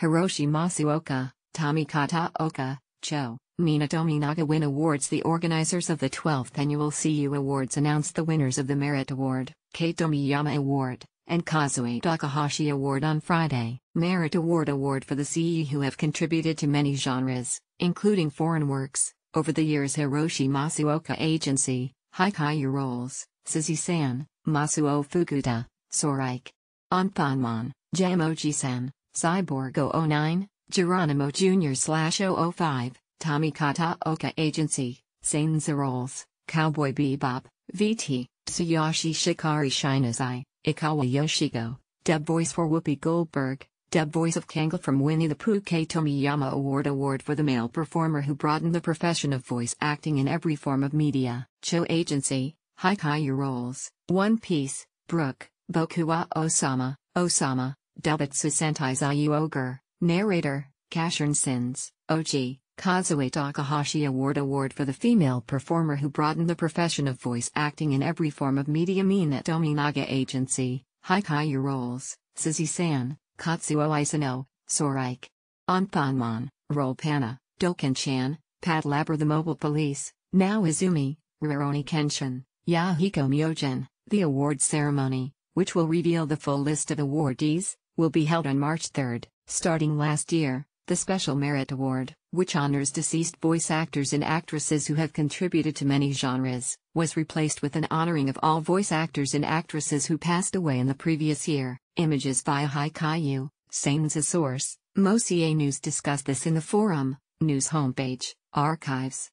Hiroshi Masuoka, Tommy Kataoka, Cho, Minatomi Naga win awards The organizers of the 12th annual CU Awards announced the winners of the Merit Award, Kato Miyama Award, and Kazue Takahashi Award on Friday. Merit Award Award for the CU who have contributed to many genres, including foreign works, over the years Hiroshi Masuoka Agency, Haikai roles, Suzy-san, Masuo Fukuda, Soraik. On Panmon, Jamoji-san, Cyborg 009, Geronimo Jr. 005, Tommy Oka Agency, Saints Rolls, Cowboy Bebop, VT, Tsuyoshi Shikari Shinazai, Ikawa Yoshigo, dub voice for Whoopi Goldberg, dub voice of Kanga from Winnie the Pooh K. Tomiyama Award Award for the male performer who broadened the profession of voice acting in every form of media, Cho Agency, Haikai Roles, One Piece, Brook, Bokuwa Osama, Osama, Delbit Susentai Zayu Ogre, Narrator, Kashern Sins, OG, Kazue Takahashi Award Award for the female performer who broadened the profession of voice acting in every form of media mean at Dominaga Agency, Haikaiyu Roles, Suzy-san, Katsuo Isano, Soraik. Anpanmon, Rolpana, Dokken chan Pat Labor The Mobile Police, Now Izumi, Rurouni Kenshin, Yahiko Myogen, the award ceremony, which will reveal the full list of awardees, will be held on March 3, starting last year, the Special Merit Award, which honors deceased voice actors and actresses who have contributed to many genres, was replaced with an honoring of all voice actors and actresses who passed away in the previous year. Images by Haikayu, Sain's a source. Mosie News discussed this in the forum, news homepage, archives.